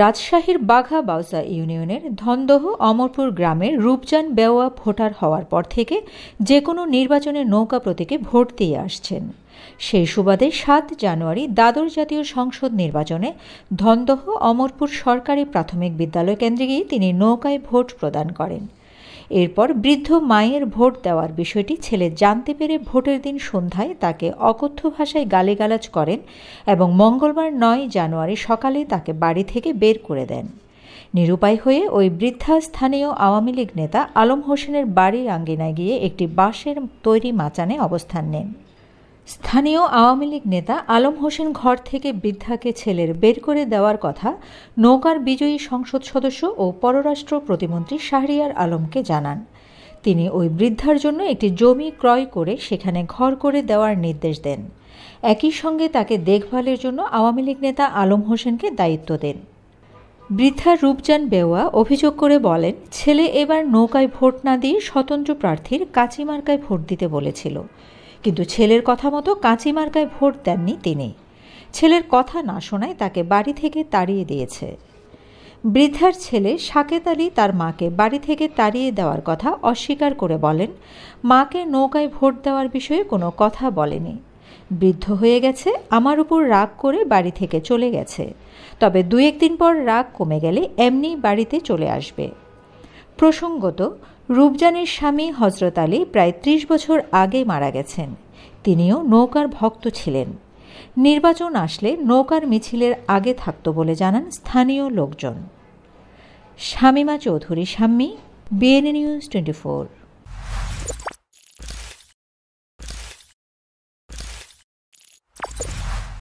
রাজশাহীর বাঘা বাউসা ইউনিয়নের ধন্দহ অমরপুর গ্রামের রূপজান বেওয়া ভোটার হওয়ার পর থেকে যে কোনো নির্বাচনে নৌকা প্রতীকে ভোট দিয়ে আসছেন সেই সুবাদে সাত জানুয়ারি দাদর জাতীয় সংসদ নির্বাচনে ধন্দহ অমরপুর সরকারি প্রাথমিক বিদ্যালয় কেন্দ্রে গিয়ে তিনি নৌকায় ভোট প্রদান করেন এরপর বৃদ্ধ মায়ের ভোট দেওয়ার বিষয়টি ছেলে জানতে পেরে ভোটের দিন সন্ধ্যায় তাকে অকথ্য ভাষায় গালিগালাজ করেন এবং মঙ্গলবার নয় জানুয়ারি সকালে তাকে বাড়ি থেকে বের করে দেন নিরুপায় হয়ে ওই বৃদ্ধা স্থানীয় আওয়ামী লীগ নেতা আলম হোসেনের বাড়ির আঙ্গিনায় গিয়ে একটি বাঁশের তৈরি মাচানে অবস্থান নেন স্থানীয় আওয়ামী লীগ নেতা আলম হোসেন ঘর থেকে বৃদ্ধাকে ছেলের বের করে দেওয়ার কথা নৌকার বিজয়ী সংসদ সদস্য ও পররাষ্ট্র প্রতিমন্ত্রী শাহরিয়ার আলমকে জানান তিনি ওই বৃদ্ধার জন্য একটি জমি ক্রয় করে সেখানে ঘর করে দেওয়ার নির্দেশ দেন একই সঙ্গে তাকে দেখভালের জন্য আওয়ামী লীগ নেতা আলম হোসেনকে দায়িত্ব দেন বৃদ্ধা রূপজান বেওয়া অভিযোগ করে বলেন ছেলে এবার নৌকায় ভোট না দিয়ে স্বতন্ত্র প্রার্থীর কাঁচিমার্কায় ভোট দিতে বলেছিল কিন্তু ছেলের কথা মতো কাঁচি মার্কায় ভোট দেননি তিনি ছেলের কথা না শোনায় তাকে বাড়ি থেকে তাড়িয়ে দিয়েছে বৃদ্ধার ছেলে সাকেত আলী তার মাকে বাড়ি থেকে তাড়িয়ে দেওয়ার কথা অস্বীকার করে বলেন মাকে নৌকায় ভোট দেওয়ার বিষয়ে কোনো কথা বলেনি বৃদ্ধ হয়ে গেছে আমার উপর রাগ করে বাড়ি থেকে চলে গেছে তবে দু একদিন পর রাগ কমে গেলে এমনি বাড়িতে চলে আসবে প্রসঙ্গত রূপজানের স্বামী হজরত আলী প্রায় ত্রিশ বছর আগে মারা গেছেন তিনিও নৌকার ভক্ত ছিলেন নির্বাচন আসলে নৌকার মিছিলের আগে থাকত বলে জানান স্থানীয় লোকজন Shamima Chowdhury Shammi BNA news twenty four